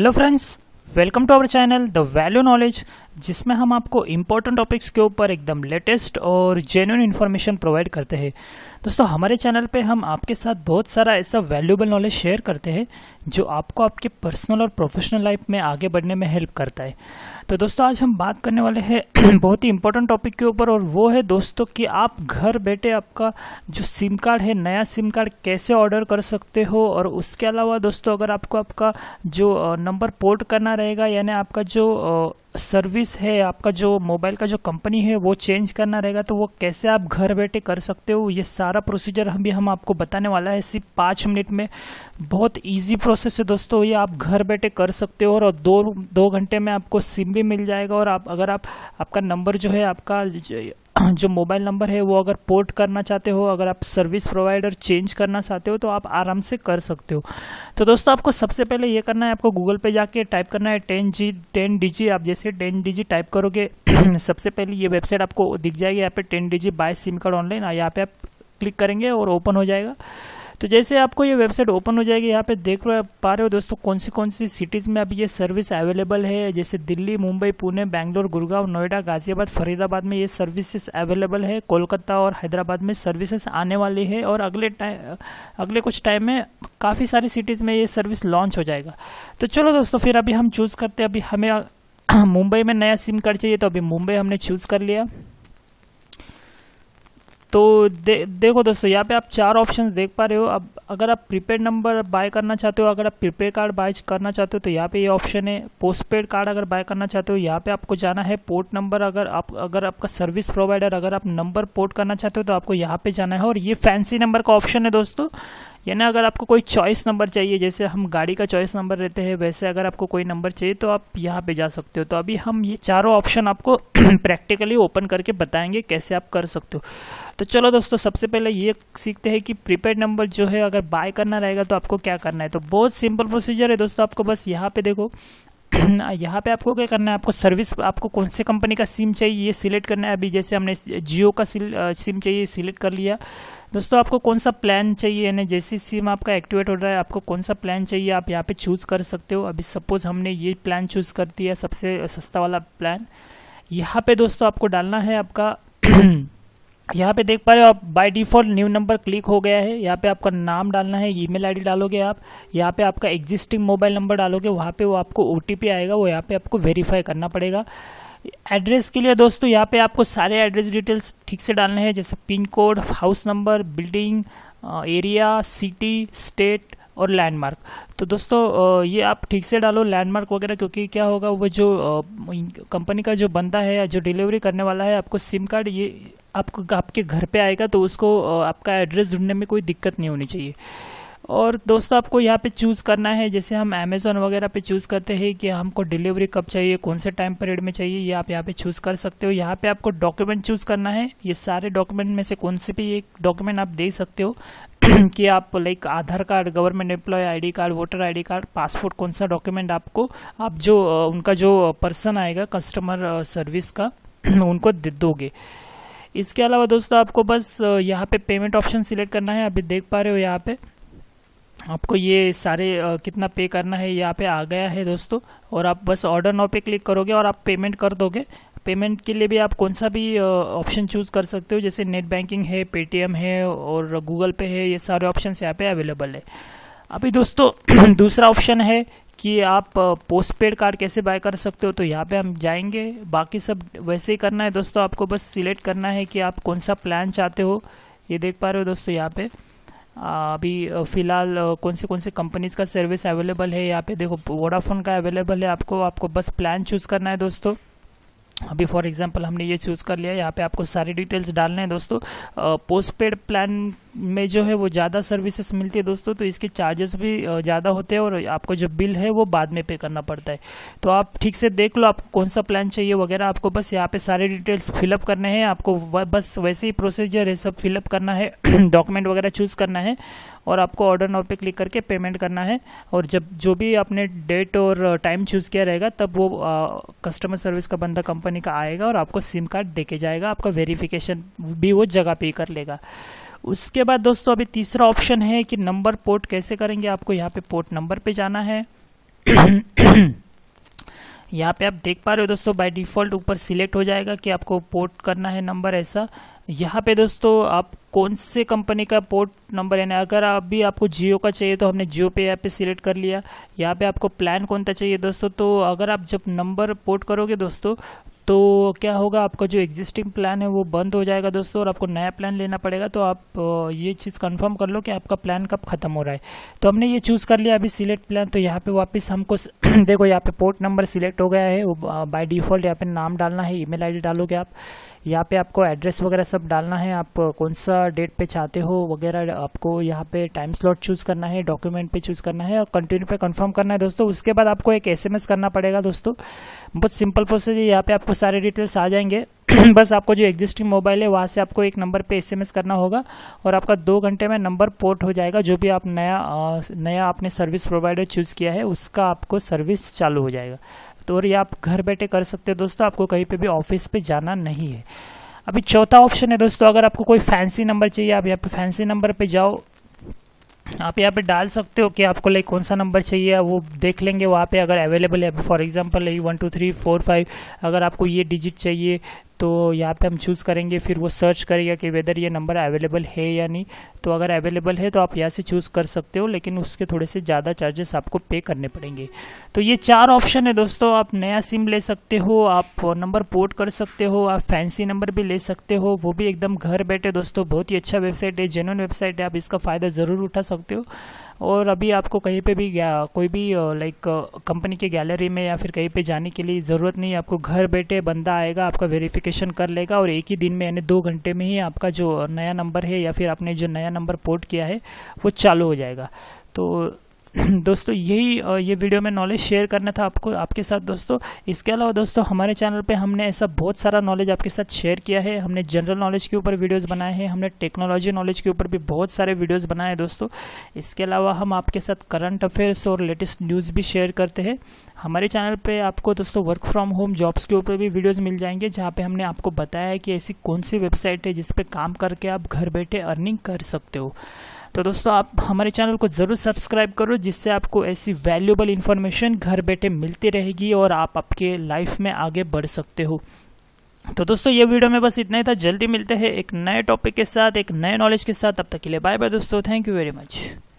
Hello friends, welcome to our channel The Value Knowledge जिसमें हम आपको इम्पोर्टेंट टॉपिक्स के ऊपर एकदम लेटेस्ट और जेन्यून इन्फॉर्मेशन प्रोवाइड करते हैं दोस्तों हमारे चैनल पे हम आपके साथ बहुत सारा ऐसा वैल्यूबल नॉलेज शेयर करते हैं जो आपको आपके पर्सनल और प्रोफेशनल लाइफ में आगे बढ़ने में हेल्प करता है तो दोस्तों आज हम बात करने वाले हैं बहुत ही इंपॉर्टेंट टॉपिक के ऊपर और वो है दोस्तों कि आप घर बैठे आपका जो सिम कार्ड है नया सिम कार्ड कैसे ऑर्डर कर सकते हो और उसके अलावा दोस्तों अगर आपको आपका जो नंबर पोर्ट करना रहेगा यानी आपका जो सर्विस है आपका जो मोबाइल का जो कंपनी है वो चेंज करना रहेगा तो वो कैसे आप घर बैठे कर सकते हो ये सारा प्रोसीजर हम भी हम आपको बताने वाला है सिर्फ पाँच मिनट में बहुत इजी प्रोसेस है दोस्तों ये आप घर बैठे कर सकते हो और दो दो घंटे में आपको सिम भी मिल जाएगा और आप अगर आप आपका नंबर जो है आपका जो मोबाइल नंबर है वो अगर पोर्ट करना चाहते हो अगर आप सर्विस प्रोवाइडर चेंज करना चाहते हो तो आप आराम से कर सकते हो तो दोस्तों आपको सबसे पहले ये करना है आपको गूगल पे जाके टाइप करना है टेन जी टेन डी आप जैसे टेन डी टाइप करोगे सबसे पहले ये वेबसाइट आपको दिख जाएगी यहाँ पे ten D G buy SIM card online यहाँ पे आप क्लिक करेंगे और ओपन हो जाएगा तो जैसे आपको ये वेबसाइट ओपन हो जाएगी यहाँ पे देख रहे पा रहे हो दोस्तों कौन सी कौन सी सिटीज़ में अभी ये सर्विस अवेलेबल है जैसे दिल्ली मुंबई पुणे बैंगलोर गुड़गांव नोएडा गाजियाबाद फरीदाबाद में ये सर्विसेज अवेलेबल है कोलकाता और हैदराबाद में सर्विसेज आने वाली है और अगले टाइम अगले कुछ टाइम में काफ़ी सारी सिटीज़ में ये सर्विस लॉन्च हो जाएगा तो चलो दोस्तों फिर अभी हम चूज़ करते हैं अभी हमें मुंबई में नया सिम कार्ड चाहिए तो अभी मुंबई हमने चूज़ कर लिया तो दे, देखो दोस्तों यहाँ पे आप चार ऑप्शन देख पा रहे हो अब अगर आप प्रीपेड नंबर बाय करना चाहते हो अगर आप प्रीपेड कार्ड बाय करना चाहते हो तो यहाँ पे ये ऑप्शन है पोस्टपेड कार्ड अगर बाय करना चाहते हो यहाँ पे आपको जाना है पोर्ट नंबर अगर आप अगर आपका सर्विस प्रोवाइडर अगर आप नंबर पोर्ट करना चाहते हो तो आपको यहाँ पे जाना है और ये फैंसी नंबर का ऑप्शन है दोस्तों यानी अगर आपको कोई चॉइस नंबर चाहिए जैसे हम गाड़ी का चॉइस नंबर रहते हैं वैसे अगर आपको कोई नंबर चाहिए तो आप यहाँ पे जा सकते हो तो अभी हम ये चारों ऑप्शन आपको प्रैक्टिकली ओपन करके बताएंगे कैसे आप कर सकते हो तो चलो दोस्तों सबसे पहले ये सीखते हैं कि प्रीपेड नंबर जो है अगर बाय करना रहेगा तो आपको क्या करना है तो बहुत सिंपल प्रोसीजर है दोस्तों आपको बस यहाँ पे देखो यहाँ पे आपको क्या करना है आपको सर्विस आपको कौन से कंपनी का सिम चाहिए ये सिलेक्ट करना है अभी जैसे हमने जियो का सिम चाहिए सिलेक्ट कर लिया दोस्तों आपको कौन सा प्लान चाहिए यानी जैसे सिम आपका एक्टिवेट हो रहा है आपको कौन सा प्लान चाहिए आप यहाँ पे चूज़ कर सकते हो अभी सपोज़ हमने ये प्लान चूज़ कर दिया सबसे सस्ता वाला प्लान यहाँ पे दोस्तों आपको डालना है आपका यहाँ पे देख पा रहे हो आप by default new number click हो गया है यहाँ पे आपका नाम डालना है ईमेल आईडी डालोगे आप यहाँ पे आपका एग्जिस्टिंग मोबाइल नंबर डालोगे वहाँ पे वो आपको ओ आएगा वो यहाँ पे आपको वेरीफाई करना पड़ेगा एड्रेस के लिए दोस्तों यहाँ पे आपको सारे एड्रेस डिटेल्स ठीक से डालने हैं जैसे pin code house number building area city state और लैंडमार्क तो दोस्तों ये आप ठीक से डालो लैंडमार्क वगैरह क्योंकि क्या होगा वो जो कंपनी का जो बंदा है या जो डिलीवरी करने वाला है आपको सिम कार्ड ये आपको आपके घर पे आएगा तो उसको आपका एड्रेस ढूंढने में कोई दिक्कत नहीं होनी चाहिए और दोस्तों आपको यहाँ पे चूज़ करना है जैसे हम अमेज़ोन वगैरह पे चूज़ करते हैं कि हमको डिलीवरी कब चाहिए कौन से टाइम पीरियड में चाहिए ये आप यहाँ पे चूज़ कर सकते हो यहाँ पे आपको डॉक्यूमेंट चूज़ करना है ये सारे डॉक्यूमेंट में से कौन से भी एक डॉक्यूमेंट आप दे सकते हो कि आप like Aadhaar card government employ ID card voter ID card passport कौन सा डॉक्यूमेंट आपको आप जो उनका जो पर्सन आएगा कस्टमर सर्विस का उनको दोगे इसके अलावा दोस्तों आपको बस यहाँ पे पेमेंट ऑप्शन सिलेक्ट करना है अभी देख पा रहे हो यहाँ पे आपको ये सारे कितना पे करना है यहाँ पे आ गया है दोस्तों और आप बस ऑर्डर नाउ पे क्लिक करोगे और आप पेमेंट कर दोगे पेमेंट के लिए भी आप कौन सा भी ऑप्शन चूज़ कर सकते हो जैसे नेट बैंकिंग है पेटीएम है और गूगल पे है ये सारे ऑप्शन यहाँ पे अवेलेबल है अभी दोस्तों दूसरा ऑप्शन है कि आप पोस्ट पेड कार्ड कैसे बाय कर सकते हो तो यहाँ पे हम जाएंगे बाकी सब वैसे ही करना है दोस्तों आपको बस सिलेक्ट करना है कि आप कौन सा प्लान चाहते हो ये देख पा रहे हो दोस्तों यहाँ पे अभी फ़िलहाल कौन से कौन से कंपनीज़ का सर्विस अवेलेबल है यहाँ पे देखो वोडाफोन का अवेलेबल है आपको आपको बस प्लान चूज़ करना है दोस्तों अभी फॉर एग्जांपल हमने ये चूज़ कर लिया यहाँ पे आपको सारी डिटेल्स डालने हैं दोस्तों पोस्ट पेड प्लान में जो है वो ज़्यादा सर्विसेज मिलती है दोस्तों तो इसके चार्जेस भी ज़्यादा होते हैं और आपको जो बिल है वो बाद में पे करना पड़ता है तो आप ठीक से देख लो आपको कौन सा प्लान चाहिए वगैरह आपको बस यहाँ पर सारे डिटेल्स फिलअप करने हैं आपको बस वैसे ही प्रोसीजर है सब फिलअप करना है डॉक्यूमेंट वगैरह चूज़ करना है और आपको ऑर्डर नाउ पे क्लिक करके पेमेंट करना है और जब जो भी आपने डेट और टाइम चूज़ किया रहेगा तब वो कस्टमर सर्विस का बंदा कंपनी कंपनी का आएगा और आपको सिम कार्ड देके जाएगा आपका वेरिफिकेशन भी वो जगह पे कर लेगा उसके बाद दोस्तों अभी तीसरा ऑप्शन है कि नंबर पोर्ट कैसे करेंगे आपको यहाँ पे पोर्ट नंबर पे जाना है यहाँ पे आप देख पा रहे हो दोस्तों बाय डिफ़ॉल्ट ऊपर सिलेक्ट हो जाएगा कि आपको पोर्ट करना है नंबर ऐसा यहाँ पे दोस्तों आप कौन से कंपनी का पोर्ट नंबर यानी अगर आप भी आपको जियो का चाहिए तो हमने जियो पे यहाँ पे सिलेक्ट कर लिया यहाँ पे आपको प्लान कौन सा चाहिए दोस्तों तो अगर आप जब नंबर पोर्ट करोगे दोस्तों तो क्या होगा आपका जो एग्जिस्टिंग प्लान है वो बंद हो जाएगा दोस्तों और आपको नया प्लान लेना पड़ेगा तो आप ये चीज़ कंफर्म कर लो कि आपका प्लान कब ख़त्म हो रहा है तो हमने ये चूज़ कर लिया अभी सिलेक्ट प्लान तो यहाँ पे वापस हमको देखो यहाँ पे पोर्ट नंबर सिलेक्ट हो गया है वो बाय डिफ़ॉल्ट यहाँ पे नाम डालना है ईमेल आईडी डालोगे आप यहाँ पर आपको एड्रेस वगैरह सब डालना है आप कौन सा डेट पर चाहते हो वगैरह आपको यहाँ पर टाइम स्लॉट चूज़ करना है डॉक्यूमेंट पर चूज़ करना है और कंटिन्यू पर कन्फर्म करना है दोस्तों उसके बाद आपको एक एस करना पड़ेगा दोस्तों बहुत सिंपल प्रोसेस है यहाँ पर आपको सारे डिटेल्स आ जाएंगे बस आपको जो एग्जिस्टिंग मोबाइल है वहाँ से आपको एक नंबर पे एसएमएस करना होगा और आपका दो घंटे में नंबर पोर्ट हो जाएगा जो भी आप नया नया आपने सर्विस प्रोवाइडर चूज़ किया है उसका आपको सर्विस चालू हो जाएगा तो और ये आप घर बैठे कर सकते हो दोस्तों आपको कहीं पे भी ऑफिस पे जाना नहीं है अभी चौथा ऑप्शन है दोस्तों अगर आपको कोई फैंसी नंबर चाहिए आप यहाँ पे फैंसी नंबर पे जाओ आप यहाँ पे डाल सकते हो कि आपको लाइक कौन सा नंबर चाहिए वो देख लेंगे वहाँ पे अगर अवेलेबल है फॉर एग्जांपल ये one two three four five अगर आपको ये डिजिट चाहिए तो यहाँ पे हम चूज़ करेंगे फिर वो सर्च करेगा कि वेदर ये नंबर अवेलेबल है या नहीं तो अगर अवेलेबल है तो आप यहाँ से चूज़ कर सकते हो लेकिन उसके थोड़े से ज़्यादा चार्जेस आपको पे करने पड़ेंगे तो ये चार ऑप्शन है दोस्तों आप नया सिम ले सकते हो आप नंबर पोर्ट कर सकते हो आप फैंसी नंबर भी ले सकते हो वो भी एकदम घर बैठे दोस्तों बहुत ही अच्छा वेबसाइट है जेनवन वेबसाइट है आप इसका फ़ायदा ज़रूर उठा सकते हो और अभी आपको कहीं पे भी गया कोई भी लाइक कंपनी के गैलरी में या फिर कहीं पे जाने के लिए ज़रूरत नहीं है आपको घर बैठे बंदा आएगा आपका वेरिफिकेशन कर लेगा और एक ही दिन में यानी दो घंटे में ही आपका जो नया नंबर है या फिर आपने जो नया नंबर पोर्ट किया है वो चालू हो जाएगा तो दोस्तों यही ये वीडियो में नॉलेज शेयर करना था आपको आपके साथ दोस्तों इसके अलावा दोस्तों हमारे चैनल पे हमने ऐसा बहुत सारा नॉलेज आपके साथ शेयर किया है हमने जनरल नॉलेज के ऊपर वीडियोस बनाए हैं हमने टेक्नोलॉजी नॉलेज के ऊपर भी बहुत सारे वीडियोस बनाए हैं दोस्तों इसके अलावा हम आपके साथ करंट अफेयर्स और लेटेस्ट न्यूज़ भी शेयर करते हैं हमारे चैनल पे आपको दोस्तों वर्क फ्रॉम होम जॉब्स के ऊपर भी वीडियोस मिल जाएंगे जहाँ पे हमने आपको बताया है कि ऐसी कौन सी वेबसाइट है जिस पे काम करके आप घर बैठे अर्निंग कर सकते हो तो दोस्तों आप हमारे चैनल को ज़रूर सब्सक्राइब करो जिससे आपको ऐसी वैल्यूबल इन्फॉर्मेशन घर बैठे मिलती रहेगी और आप आपके लाइफ में आगे बढ़ सकते हो तो दोस्तों ये वीडियो में बस इतना ही था जल्दी मिलते हैं एक नए टॉपिक के साथ एक नए नॉलेज के साथ तब तक के लिए बाय बाय दोस्तों थैंक यू वेरी मच